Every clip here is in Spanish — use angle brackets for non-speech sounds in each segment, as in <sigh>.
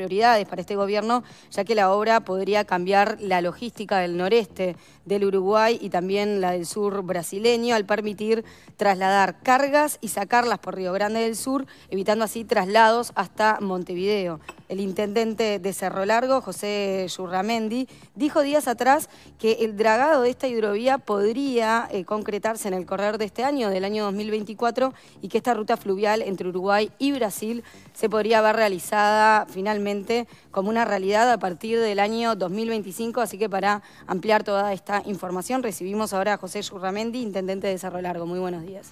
prioridades para este gobierno, ya que la obra podría cambiar la logística del noreste del Uruguay y también la del sur brasileño al permitir trasladar cargas y sacarlas por Río Grande del Sur, evitando así traslados hasta Montevideo el intendente de Cerro Largo, José Yurramendi, dijo días atrás que el dragado de esta hidrovía podría eh, concretarse en el corredor de este año, del año 2024, y que esta ruta fluvial entre Uruguay y Brasil se podría ver realizada finalmente como una realidad a partir del año 2025. Así que para ampliar toda esta información recibimos ahora a José Yurramendi, intendente de Cerro Largo. Muy buenos días.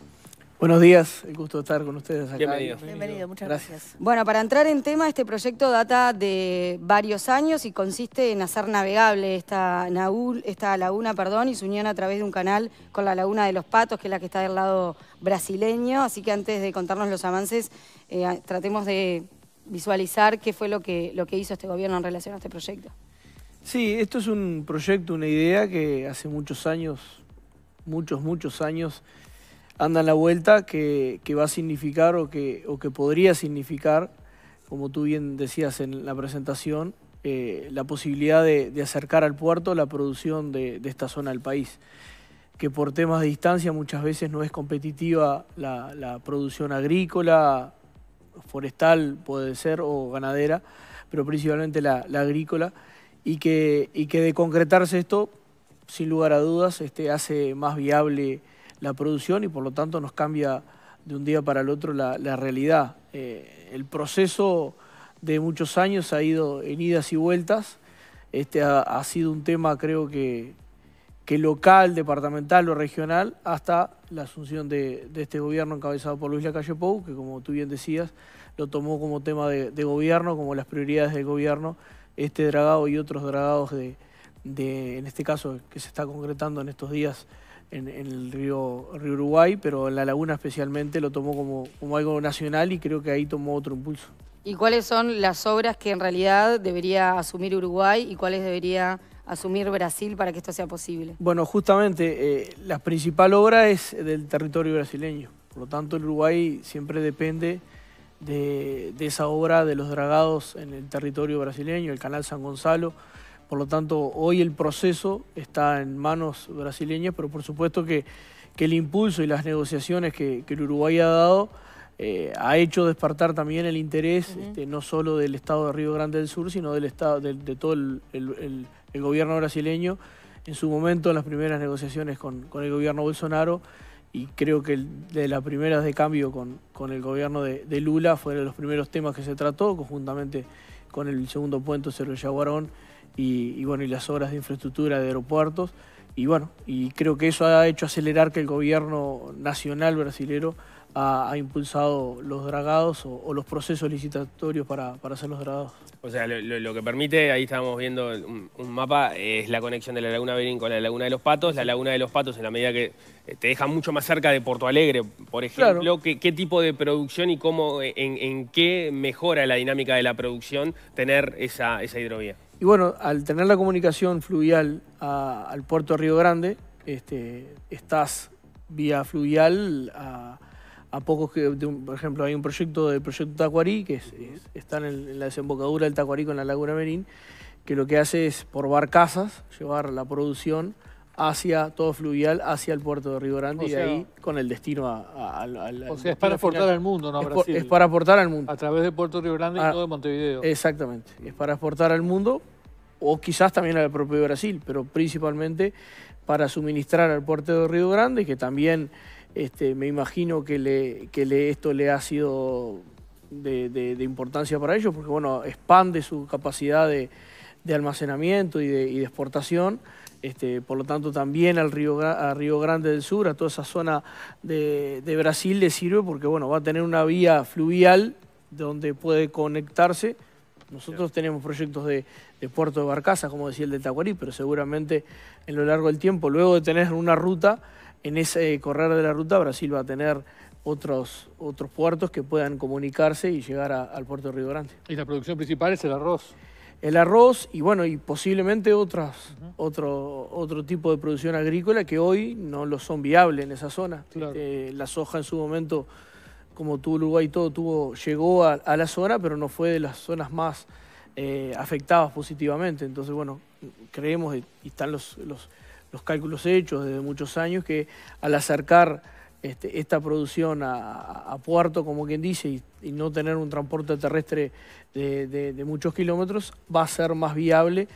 Buenos días, el gusto estar con ustedes acá. Bienvenido. muchas gracias. Bueno, para entrar en tema, este proyecto data de varios años y consiste en hacer navegable esta, esta laguna perdón, y su unión a través de un canal con la Laguna de los Patos, que es la que está del lado brasileño. Así que antes de contarnos los avances, eh, tratemos de visualizar qué fue lo que, lo que hizo este gobierno en relación a este proyecto. Sí, esto es un proyecto, una idea que hace muchos años, muchos, muchos años andan la vuelta que, va a significar o que, podría significar, como tú bien decías en la presentación, eh, la posibilidad de, acercar al puerto la producción de, esta zona del país, que por temas de distancia muchas veces no es competitiva la, producción agrícola, forestal puede ser, o ganadera, pero principalmente la, agrícola, y que, de concretarse esto, sin lugar a dudas, este, hace más viable la producción y por lo tanto nos cambia de un día para el otro la, realidad. Eh, el proceso de muchos años ha ido en idas y vueltas. Este ha, sido un tema, creo que, que, local, departamental o regional, hasta la asunción de, este gobierno encabezado por Luis Lacalle Pou, que como tú bien decías, lo tomó como tema de, gobierno, como las prioridades del gobierno, este dragado y otros dragados de, de, en este caso, que se está concretando en estos días en, el río, río, Uruguay, pero en la laguna especialmente lo tomó como, como algo nacional y creo que ahí tomó otro impulso. ¿Y cuáles son las obras que en realidad debería asumir Uruguay y cuáles debería asumir Brasil para que esto sea posible? Bueno, justamente eh, la principal obra es del territorio brasileño. Por lo tanto, el Uruguay siempre depende de, de esa obra de los dragados en el territorio brasileño, el canal San Gonzalo. Por lo tanto, hoy el proceso está en manos brasileñas, pero por supuesto que, el impulso y las negociaciones que, el Uruguay ha dado eh, ha hecho despertar también el interés este, no solo del Estado de Río Grande del Sur, sino del estado de, todo el, gobierno brasileño en su momento en las primeras negociaciones con, el gobierno Bolsonaro y creo que de las primeras de cambio con, el gobierno de, de, Lula fueron los primeros temas que se trató, conjuntamente con el segundo puente Cerro Yaguarón y, bueno, y las obras de infraestructura de aeropuertos. Y bueno, y creo que eso ha hecho acelerar que el gobierno nacional brasilero ha, impulsado los dragados o, los procesos licitatorios para, hacer los dragados. O sea, lo, que permite, ahí estábamos viendo un, mapa, es la conexión de la Laguna Berín con la Laguna de los Patos. La Laguna de los Patos, en la medida que eh, te deja mucho más cerca de Porto Alegre, por ejemplo, ¿qué, tipo de producción y cómo, en, qué mejora la dinámica de la producción tener esa, esa hidrovía? Y bueno, al tener la comunicación fluvial al puerto de Río Grande, este, estás vía fluvial a, a pocos que, por ejemplo, hay un proyecto de proyecto Tacuarí, que está en, la desembocadura del Tacuarí con la Laguna Merín, que lo que hace es por casas, llevar la producción hacia todo fluvial, hacia el puerto de Río Grande y ahí con el destino a, a, O sea, es para aportar al mundo, ¿no? Brasil, es para aportar al mundo. A través de Puerto Río Grande y ah, todo de Montevideo. Exactamente. Es para exportar al mundo o quizás también al propio Brasil, pero principalmente para suministrar al puerto de Río Grande, que también este, me imagino que, le, le, esto le ha sido de, importancia para ellos, porque bueno, expande su capacidad de, almacenamiento y, y de exportación. Este, por lo tanto, también al Río, a Río Grande del Sur, a toda esa zona de, Brasil le sirve porque bueno, va a tener una vía fluvial donde puede conectarse. Nosotros tenemos proyectos de, puerto de barcaza, como decía el de Tahuarí, pero seguramente en lo largo del tiempo, luego de tener una ruta, en ese eh, correr de la ruta Brasil va a tener otros, otros puertos que puedan comunicarse y llegar al puerto de Río Grande. ¿Y la producción principal es el arroz? el arroz y bueno, y posiblemente otras, otro, otro tipo de producción agrícola que hoy no lo son viables en esa zona. Eh, la soja en su momento, como tuvo Uruguay todo, tuvo, llegó a, la zona, pero no fue de las zonas más eh, afectadas positivamente. Entonces, bueno, creemos, y están los, los, los cálculos hechos desde muchos años, que al acercar este, esta producción a, puerto, como quien dice, y, no tener un transporte terrestre de, muchos kilómetros, va a ser más viable.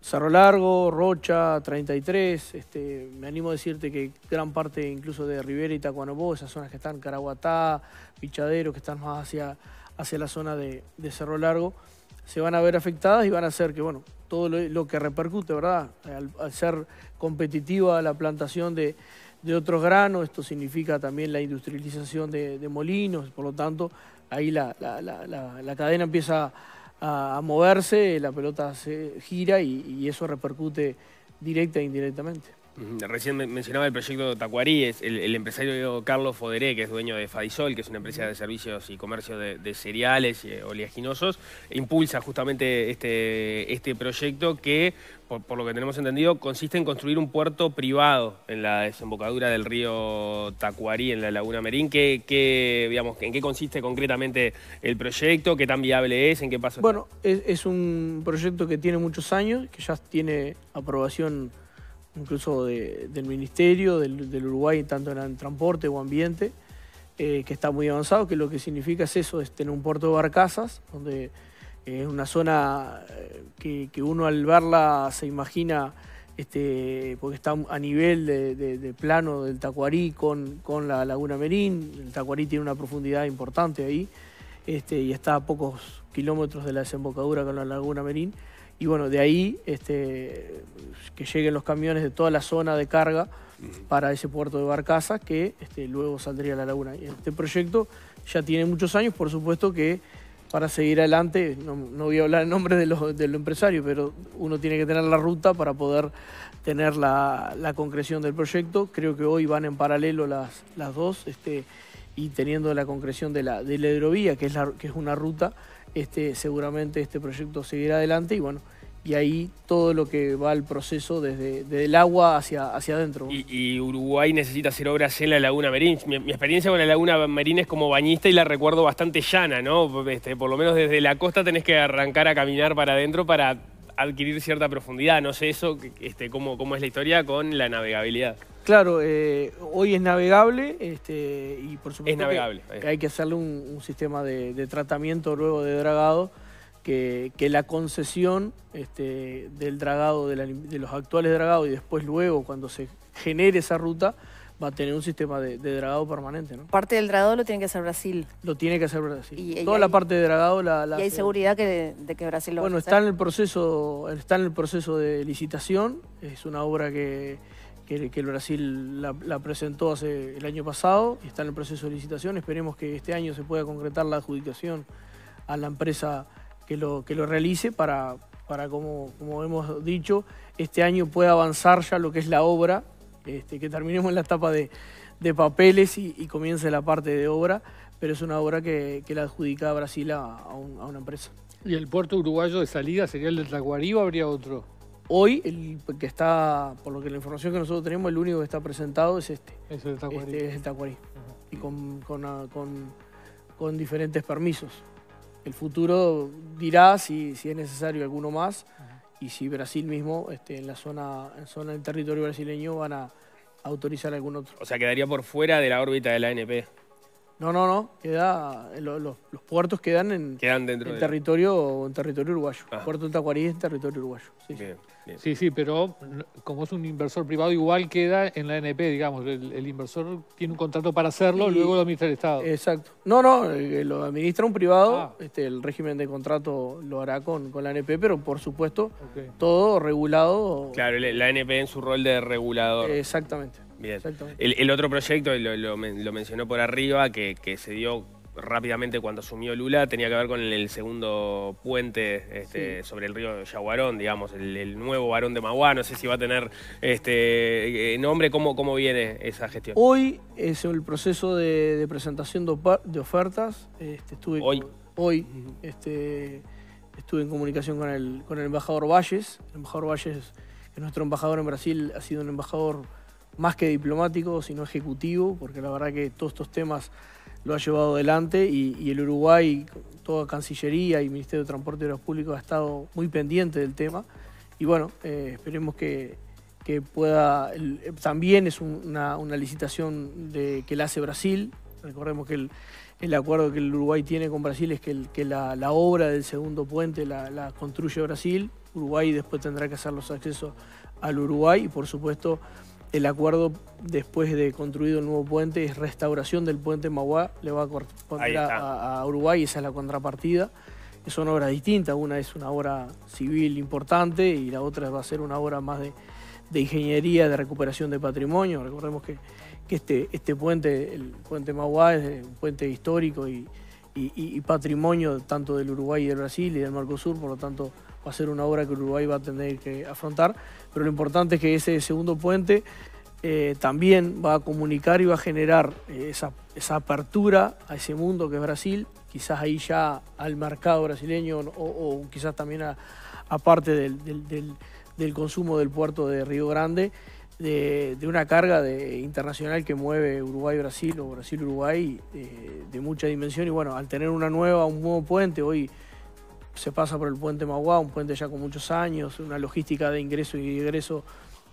Cerro Largo, Rocha, 33, este, me animo a decirte que gran parte incluso de Rivera y Tacuanobó, esas zonas que están, Caraguatá, Pichadero, que están más hacia, hacia la zona de, Cerro Largo, se van a ver afectadas y van a hacer que, bueno, todo lo, que repercute, ¿verdad? al ser competitiva la plantación de, de otros granos, esto significa también la industrialización de, molinos, por lo tanto, ahí la, cadena empieza a, moverse, la pelota se gira y eso repercute directa e indirectamente. Recién mencionaba el proyecto Tacuarí, el, empresario Carlos Foderé, que es dueño de Fadisol, que es una empresa de servicios y comercio de, cereales y oleaginosos, e impulsa justamente este, este proyecto que, por, lo que tenemos entendido, consiste en construir un puerto privado en la desembocadura del río Tacuarí, en la Laguna Merín. ¿Qué, digamos, ¿En qué consiste concretamente el proyecto? ¿Qué tan viable es? ¿En qué pasa? Bueno, es un proyecto que tiene muchos años, que ya tiene aprobación incluso del Ministerio, del, Uruguay, tanto en transporte o ambiente, eh, que está muy avanzado, que lo que significa es eso, es tener un puerto de barcazas, donde eh, es una zona eh, que, uno al verla se imagina, este, porque está a nivel de, plano del Tacuarí con, la Laguna Merín, el Tacuarí tiene una profundidad importante ahí, este, y está a pocos kilómetros de la desembocadura con la Laguna Merín. Y bueno, de ahí este, que lleguen los camiones de toda la zona de carga para ese puerto de Barcaza que este, luego saldría a la laguna. Y este proyecto ya tiene muchos años, por supuesto que para seguir adelante, no, voy a hablar en nombre de los, pero uno tiene que tener la ruta para poder tener la, concreción del proyecto. Creo que hoy van en paralelo las, las dos este, y teniendo la concreción de la, de hidrovía, que es, la, que es una ruta este, seguramente este proyecto seguirá adelante y bueno, y ahí todo lo que va al proceso desde, el agua hacia, hacia adentro. Y, Uruguay necesita hacer obras en la Laguna Merín. Mi, experiencia con la Laguna Merín es como bañista y la recuerdo bastante llana, ¿no? Este, por lo menos desde la costa tenés que arrancar a caminar para adentro para adquirir cierta profundidad. No sé eso, este, cómo es la historia con la navegabilidad claro, eh, hoy es navegable este, y por supuesto hay que hacerle un, sistema de, tratamiento luego de dragado que, la concesión este, del dragado, de, los actuales dragados y después luego cuando se genere esa ruta va a tener un sistema de, dragado permanente. ¿no? Parte del dragado lo tiene que hacer Brasil. Lo tiene que hacer Brasil. Y, Toda la parte de dragado la... ¿Y hay seguridad que, de que Brasil lo va a hacer? Bueno, está en el proceso, está en el proceso de licitación, es una obra que que, el Brasil la, presentó hace el año pasado y está en el proceso de licitación. Esperemos que este año se pueda concretar la adjudicación a la empresa que lo, que lo realice para, para como, hemos dicho, este año pueda avanzar ya lo que es la obra, este, que terminemos la etapa de, papeles y, comience la parte de obra, pero es una obra que, la adjudica Brasil a, una empresa. ¿Y el puerto uruguayo de salida sería el de Tacuarí o habría otro? Hoy, el que está, por lo que la información que nosotros tenemos, el único que está presentado es este. Es el Tacuarí. Este es el Tacuarí. Y ah, con, diferentes permisos. El futuro dirá si, es necesario alguno más y si Brasil mismo, este, en la zona, en zona del territorio brasileño, van a autorizar algún otro. O sea, quedaría por fuera de la órbita de la ANP. No, no, no. Queda, eh, los, puertos quedan en, dentro territorio, en territorio uruguayo. Puerto de Tacuarí es territorio uruguayo. sí, sí. pero como es un inversor privado, igual queda en la NP, digamos. El, inversor tiene un contrato para hacerlo, luego lo administra el Estado. Exacto. No, no, lo administra un privado. Ah. Este, el régimen de contrato lo hará con, la ANP, pero por supuesto, todo regulado. Claro, la NP en su rol de regulador. Exactamente. El, otro proyecto, lo, mencionó por arriba, que, se dio rápidamente cuando asumió Lula, tenía que ver con el, segundo puente este, sobre el río Yaguarón, digamos, el, nuevo varón de Magua no sé si va a tener este eh, nombre, ¿cómo, cómo viene esa gestión? Hoy es el proceso de, presentación de, ofertas, este, estuve hoy, hoy este, estuve en comunicación con el, con el embajador Valles, el embajador Valles, que nuestro embajador en Brasil ha sido un embajador más que diplomático, sino ejecutivo, porque la verdad que todos estos temas lo ha llevado adelante y, el Uruguay, toda Cancillería y Ministerio de Transporte y Públicos ha estado muy pendiente del tema. Y bueno, eh, esperemos que, pueda, eh, también es una, licitación que la hace Brasil, recordemos que el, acuerdo que el Uruguay tiene con Brasil es que, que la, obra del segundo puente la construye Brasil, Uruguay después tendrá que hacer los accesos al Uruguay y por supuesto el acuerdo después de construido el nuevo puente es restauración del puente Magua le va a corresponder a, Uruguay, esa es la contrapartida. Que son obras distintas, una es una obra civil importante y la otra va a ser una obra más de, ingeniería, de recuperación de patrimonio. Recordemos que, este, este, puente, el puente Magua, es un puente histórico y, y patrimonio tanto del Uruguay y del Brasil y del Mercosur, por lo tanto va a ser una obra que Uruguay va a tener que afrontar, pero lo importante es que ese segundo puente eh, también va a comunicar y va a generar eh, esa, apertura a ese mundo que es Brasil, quizás ahí ya al mercado brasileño o, quizás también a, parte del, consumo del puerto de Río Grande, de, una carga de, internacional que mueve Uruguay-Brasil o Brasil-Uruguay eh, de mucha dimensión y bueno, al tener una nueva, un nuevo puente hoy se pasa por el puente Magua, un puente ya con muchos años, una logística de ingreso y egreso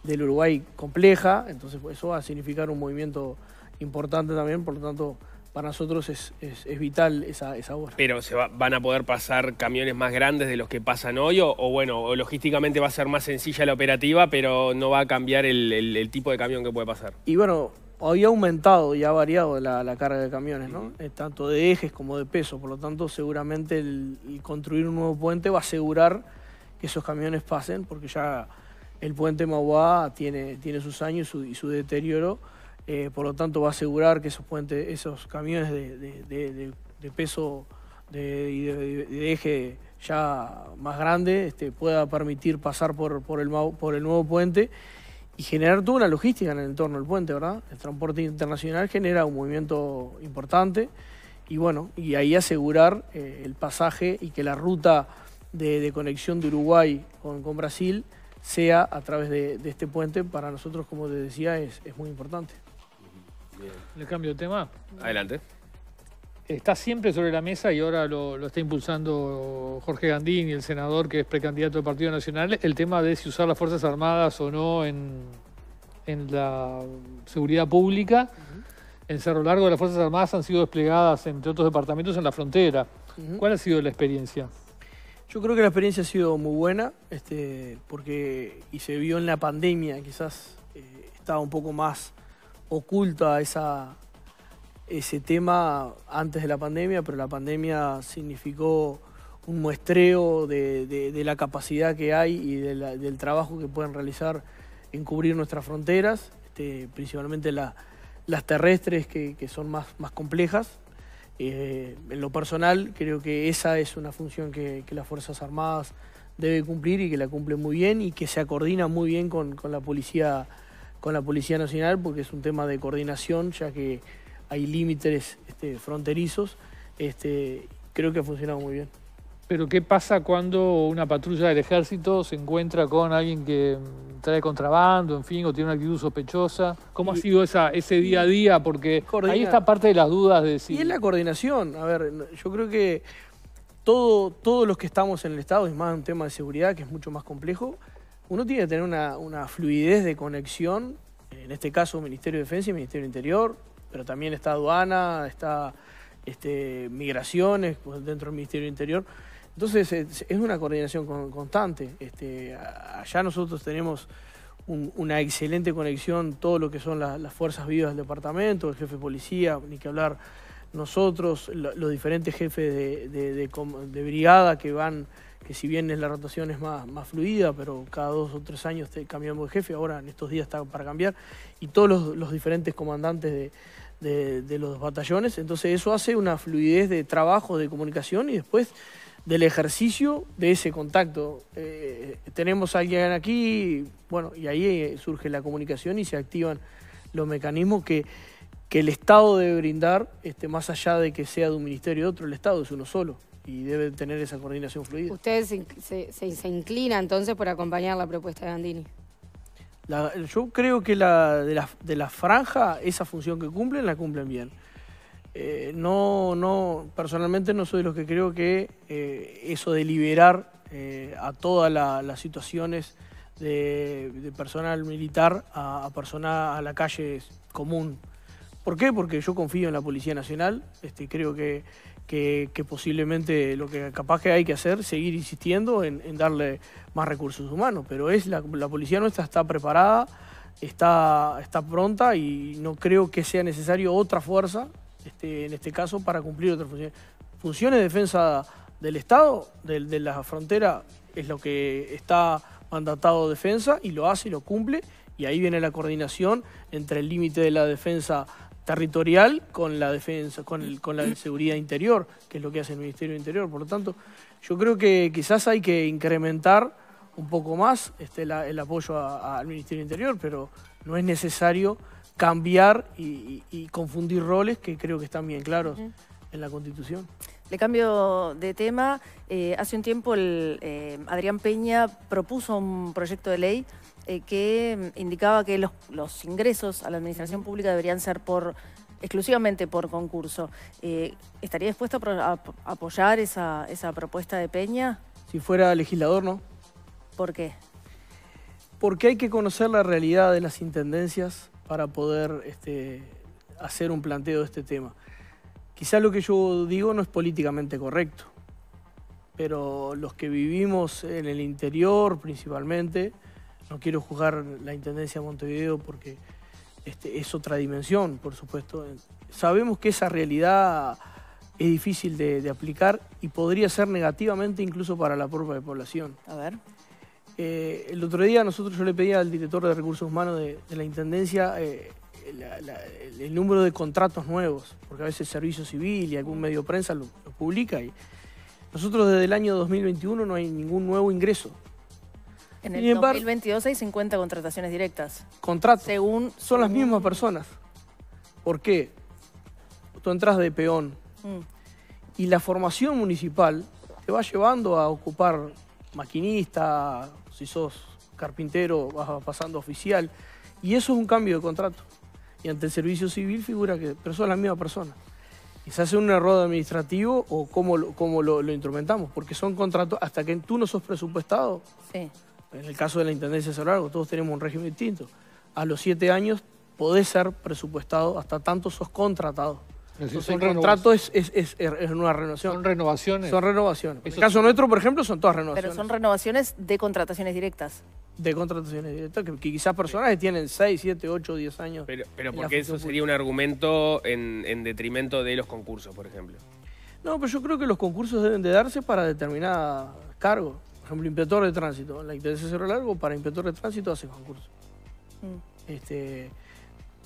del Uruguay compleja, entonces eso va a significar un movimiento importante también, por lo tanto para nosotros es, vital esa, esa, Pero ¿se van a poder pasar camiones más grandes de los que pasan hoy o, bueno, o logísticamente va a ser más sencilla la operativa, pero no va a cambiar el, el tipo de camión que puede pasar. Y bueno, había aumentado y ha variado la, carga de camiones, tanto de ejes como de peso. Por lo tanto, seguramente el, construir un nuevo puente va a asegurar que esos camiones pasen, porque ya el puente Mauá tiene, sus años y su, deterioro. Eh, por lo tanto, va a asegurar que esos puentes, esos camiones de, peso y de, eje ya más grande este, pueda permitir pasar por el nuevo puente y generar toda una logística en el entorno del puente, ¿verdad? El transporte internacional genera un movimiento importante y bueno, y ahí asegurar eh, el pasaje y que la ruta de, conexión de Uruguay con, Brasil sea a través de, este puente, para nosotros, como te decía, es, muy importante. Bien. ¿Le cambio de tema? Adelante está siempre sobre la mesa y ahora lo, está impulsando Jorge Gandín y el senador que es precandidato del Partido Nacional, el tema de si usar las Fuerzas Armadas o no en, la seguridad pública. En Cerro Largo las Fuerzas Armadas han sido desplegadas, entre otros departamentos, en la frontera. ¿Cuál ha sido la experiencia? Yo creo que la experiencia ha sido muy buena, este, porque, y se vio en la pandemia, quizás eh, estaba un poco más oculta esa, ese tema antes de la pandemia, pero la pandemia significó un muestreo de, la capacidad que hay y del trabajo que pueden realizar en cubrir nuestras fronteras, este, principalmente las terrestres que, son más, más complejas. Eh, en lo personal, creo que esa es una función que, las Fuerzas Armadas deben cumplir y que la cumplen muy bien y que se coordina muy bien la policía con la Policía Nacional porque es un tema de coordinación, ya que hay límites este, fronterizos, este, creo que ha funcionado muy bien. Pero ¿qué pasa cuando una patrulla del ejército se encuentra con alguien que trae contrabando, en fin, o tiene una actitud sospechosa? ¿Cómo ha sido esa, ese día a día? Porque ahí está parte de las dudas de si... Y es la coordinación. A ver, yo creo que todo, todos los que estamos en el Estado, es más un tema de seguridad que es mucho más complejo, uno tiene que tener una, fluidez de conexión, en este caso Ministerio de Defensa y Ministerio del Interior, pero también está aduana, está este, migraciones dentro del Ministerio Interior. Entonces es una coordinación constante. Este, allá nosotros tenemos una excelente conexión, todo lo que son las fuerzas vivas del departamento, el jefe de policía, ni que hablar nosotros, los diferentes jefes de, brigada que van, que si bien la rotación es más, fluida, pero cada dos o tres años cambiamos de jefe, ahora en estos días está para cambiar, y todos los diferentes comandantes de de, los batallones. Entonces eso hace una fluidez de trabajo, de comunicación y después del ejercicio de ese contacto. Eh, tenemos a alguien aquí, bueno, y ahí eh, surge la comunicación y se activan los mecanismos que, el Estado debe brindar, este, más allá de que sea de un ministerio de otro, el Estado es uno solo y debe tener esa coordinación fluida. Ustedes se, inclina entonces por acompañar la propuesta de Gandini yo creo que la de, la de, la franja, esa función que cumplen, la cumplen bien. Eh, no, no, personalmente no soy de los que creo que eh, eso de liberar eh, a todas las situaciones de, personal militar a, a, persona a la calle es común. ¿Por qué? Porque yo confío en la Policía Nacional, este, creo que, que, posiblemente lo que capaz que hay que hacer es seguir insistiendo en, darle más recursos humanos, pero es la, policía nuestra está preparada, está, está pronta y no creo que sea necesario otra fuerza, este, en este caso, para cumplir otras funciones. Funciones de defensa del Estado, de, de la frontera, es lo que está mandatado defensa y lo hace y lo cumple y ahí viene la coordinación entre el límite de la defensa territorial con la defensa, con, con la seguridad interior, que es lo que hace el Ministerio Interior. Por lo tanto, yo creo que quizás hay que incrementar un poco más este, el apoyo al Ministerio Interior, pero no es necesario cambiar y, confundir roles que creo que están bien claros la Constitución. Le cambio de tema. Eh, hace un tiempo el, eh, Adrián Peña propuso un proyecto de ley eh, que mm, indicaba que los, ingresos a la administración pública deberían ser por exclusivamente por concurso. ¿Estaría dispuesto a, apoyar esa, propuesta de Peña? Si fuera legislador, no. ¿Por qué? Porque hay que conocer la realidad de las intendencias para poder este, hacer un planteo de este tema. Quizá lo que yo digo no es políticamente correcto, pero los que vivimos en el interior principalmente, no quiero juzgar la Intendencia de Montevideo porque este, es otra dimensión, por supuesto. Sabemos que esa realidad es difícil de, aplicar y podría ser negativamente incluso para la propia población. A ver. Eh, el otro día nosotros yo le pedí al director de Recursos Humanos de, la Intendencia eh, el número de contratos nuevos, porque a veces Servicio Civil y algún medio de prensa lo, publica. Y nosotros desde el año 2021 no hay ningún nuevo ingreso. En el 2022 hay 50 contrataciones directas. Contratos. Según, Son las mismas personas. ¿Por qué? Tú entras de peón mm. y la formación municipal te va llevando a ocupar maquinista, si sos carpintero vas pasando oficial, y eso es un cambio de contrato y ante el servicio civil figura que pero son la misma persona. Y se hace un error administrativo o cómo lo, lo, instrumentamos, porque son contratos, hasta que tú no sos presupuestado, sí. en el caso de la Intendencia de Largo, todos tenemos un régimen distinto, a los siete años podés ser presupuestado, hasta tanto sos contratado. Entonces, el contrato es, es, una renovación. Son renovaciones. Son renovaciones. En el caso nuestro, por ejemplo, son todas renovaciones. Pero son renovaciones de contrataciones directas de contrataciones directas, que, quizás personas que tienen 6, 7, 8, 10 años. Pero, pero porque eso sería un argumento en, detrimento de los concursos, por ejemplo. No, pero yo creo que los concursos deben de darse para determinada cargo. Por ejemplo, inspector de tránsito. la intendencia Cerro Largo, para inspector de tránsito hace concursos. Mm. Este,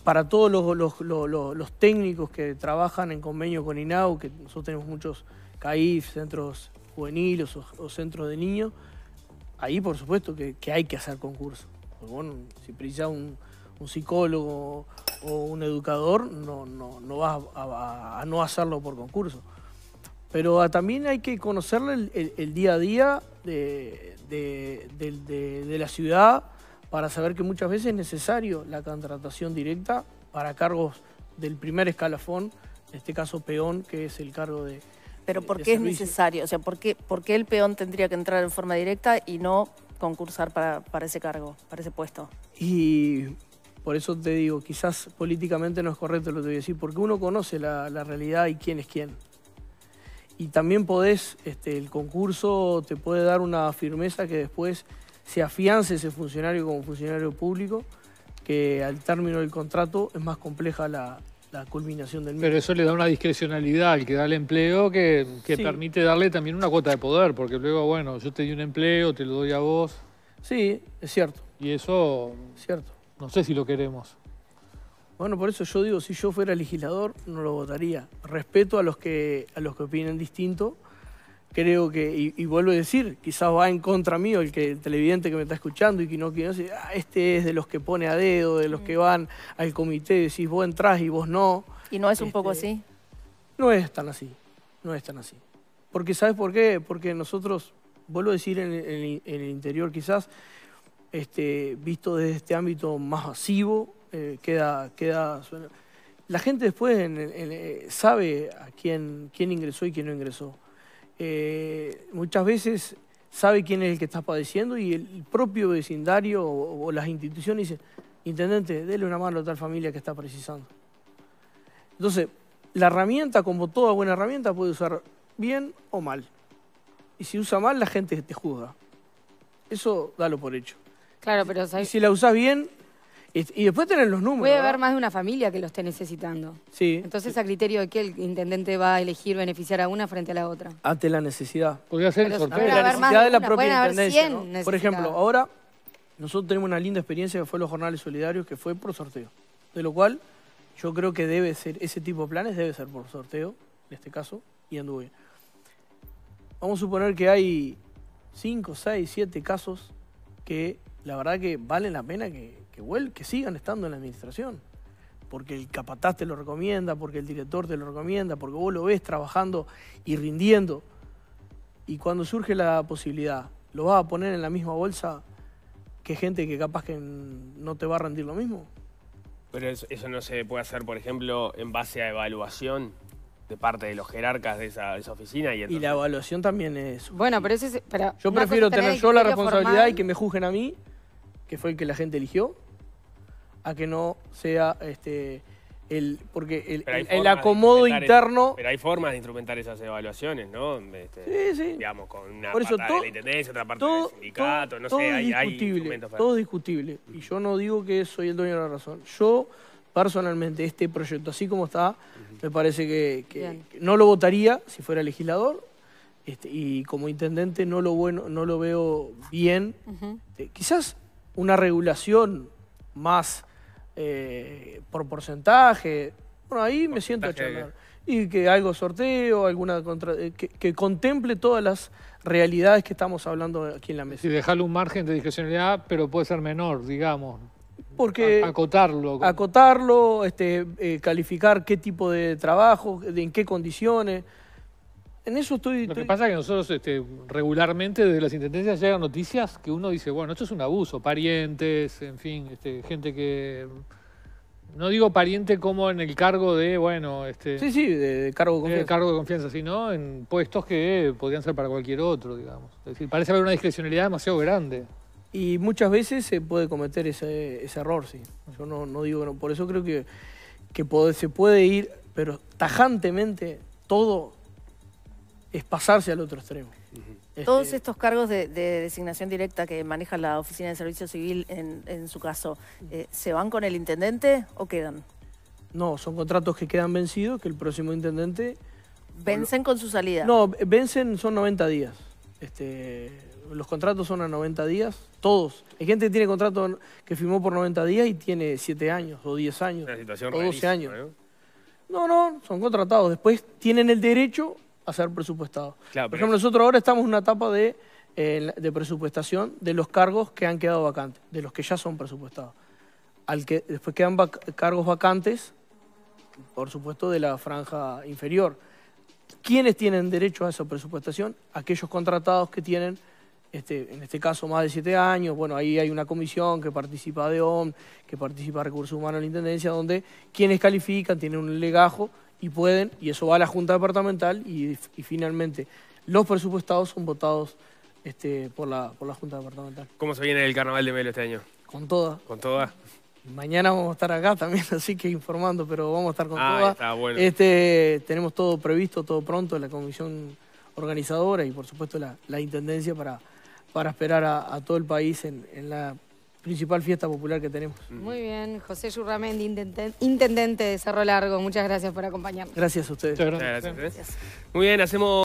para todos los, técnicos que trabajan en convenio con INAU, que nosotros tenemos muchos CAIF, centros juveniles o centros de niños, ahí por supuesto que, hay que hacer concurso. si precisas un, psicólogo o un educador, no, no, no vas a, no hacerlo por concurso. Pero ah, también hay que conocerle el, día a día de, de la ciudad para saber que muchas veces es necesario la contratación directa para cargos del primer escalafón, en este caso peón, que es el cargo de, pero ¿por qué es necesario? O sea, ¿por qué, el peón tendría que entrar en forma directa y no concursar para, para ese cargo, para ese puesto? Y por eso te digo, quizás políticamente no es correcto lo que te voy a decir, porque uno conoce la, realidad y quién es quién. Y también podés, este, el concurso te puede dar una firmeza que después se afiance ese funcionario como funcionario público, que al término del contrato es más compleja la, la culminación del mismo. Pero eso le da una discrecionalidad al que da el empleo que, permite darle también una cuota de poder, porque luego, bueno, yo te di un empleo, te lo doy a vos. Sí, es cierto. Y eso... cierto. No sé si lo queremos. Bueno, por eso yo digo, si yo fuera legislador, no lo votaría. Respeto a los que, a los que opinen distinto, creo que, y, vuelvo a decir, quizás va en contra mío el, que, el televidente que me está escuchando y que no quiere decir, ah, este es de los que pone a dedo, de los que mm. van al comité, decís vos entrás y vos no. ¿Y no es un poco este, así? No es tan así, no es tan así. Porque, ¿sabes por qué? Porque nosotros, vuelvo a decir, en, el interior quizás, este, visto desde este ámbito más masivo, eh, queda, queda La gente después eh, sabe a quién, quién ingresó y quién no ingresó. Eh, muchas veces sabe quién es el que está padeciendo y el propio vecindario o, las instituciones dicen, intendente, déle una mano a tal familia que está precisando. Entonces, la herramienta, como toda buena herramienta, puede usar bien o mal. Y si usa mal, la gente te juzga. Eso dalo por hecho. Claro, pero... si la usas bien, y, después tener los números. Puede haber más de una familia que lo esté necesitando. Sí. Entonces, a criterio de qué el intendente va a elegir beneficiar a una frente a la otra. Ante la necesidad. Podría ser el sorteo. La necesidad de la propia intendencia. Por ejemplo, ahora nosotros tenemos una linda experiencia que fue los jornales solidarios, que fue por sorteo. De lo cual, yo creo que debe ser, ese tipo de planes debe ser por sorteo, en este caso, y en Vamos a suponer que hay 5, 6, 7 casos que la verdad que valen la pena que que, sigan estando en la administración. Porque el capataz te lo recomienda, porque el director te lo recomienda, porque vos lo ves trabajando y rindiendo. Y cuando surge la posibilidad, ¿lo vas a poner en la misma bolsa que gente que capaz que no te va a rendir lo mismo? Pero eso, no se puede hacer, por ejemplo, en base a evaluación de parte de los jerarcas de esa, oficina. Y, la evaluación también es... Bueno, pero eso es... yo prefiero tener yo la responsabilidad y que me juzguen a mí, que fue el que la gente eligió, a que no sea este, el, porque el, acomodo interno. Pero hay formas de instrumentar esas evaluaciones, ¿no? Este, sí, sí. Digamos, con una parte de la intendencia, otra parte todo, del sindicato, no sé, hay, instrumentos para... Todo es discutible. Y yo no digo que soy el dueño de la razón. Yo, personalmente, este proyecto, así como está, me parece que, no lo votaría si fuera legislador. Este, y como intendente no lo, bueno, no lo veo bien. Eh, quizás una regulación más eh, por porcentaje. Bueno, ahí me siento a Y que algo sorteo, alguna eh, que, contemple todas las realidades que estamos hablando aquí en la mesa. Y dejarle un margen de discrecionalidad, pero puede ser menor, digamos. Porque acotarlo. Acotarlo, este, eh, calificar qué tipo de trabajo, en qué condiciones. En eso estoy... Lo que pasa es que nosotros este, regularmente desde las intendencias llegan noticias que uno dice, bueno, esto es un abuso, parientes, en fin, este, gente que... No digo pariente como en el cargo de, bueno, este... Sí, sí, de, cargo de confianza. cargo de confianza, sino en puestos que podrían ser para cualquier otro, digamos. Es decir, parece haber una discrecionalidad demasiado grande. Y muchas veces se puede cometer ese, error, sí. Yo no, digo, no, por eso creo que, se puede ir, pero tajantemente todo es pasarse al otro extremo. Este, todos estos cargos de, designación directa que maneja la Oficina de Servicio Civil en, su caso, eh, ¿se van con el intendente o quedan? No, son contratos que quedan vencidos, que el próximo intendente... ¿Vencen con su salida? No, vencen son 90 días. Este, los contratos son a 90 días, todos. Hay gente que tiene contrato que firmó por 90 días y tiene 7 años, o 10 años, o 12 años. no, no, son contratados. Después tienen el derecho a ser presupuestado. Por ejemplo, nosotros ahora estamos en una etapa eh, de, presupuestación de los cargos que han quedado vacantes, de los que ya son presupuestados. Al que después quedan cargos vacantes, por supuesto, de la franja inferior. ¿Quiénes tienen derecho a esa presupuestación? Aquellos contratados que tienen, este, en este caso, más de siete años. Bueno, ahí hay una comisión que participa de OM, que participa de Recursos Humanos de la Intendencia, donde quienes califican tienen un legajo y pueden, y eso va a la Junta Departamental y, finalmente los presupuestados son votados este, por, la, por la Junta Departamental. ¿Cómo se viene el Carnaval de Melo este año? Con toda. Con toda. Mañana vamos a estar acá también, <laughs> así que informando, pero vamos a estar con ah, toda. Está bueno. Este, tenemos todo previsto, todo pronto, la comisión organizadora y por supuesto la, intendencia para, para esperar a, todo el país en, en la principal fiesta popular que tenemos. Muy bien, José Yurramendi, intendente de Cerro Largo, muchas gracias por acompañarnos. Gracias a ustedes. gracias. Muy bien, hacemos...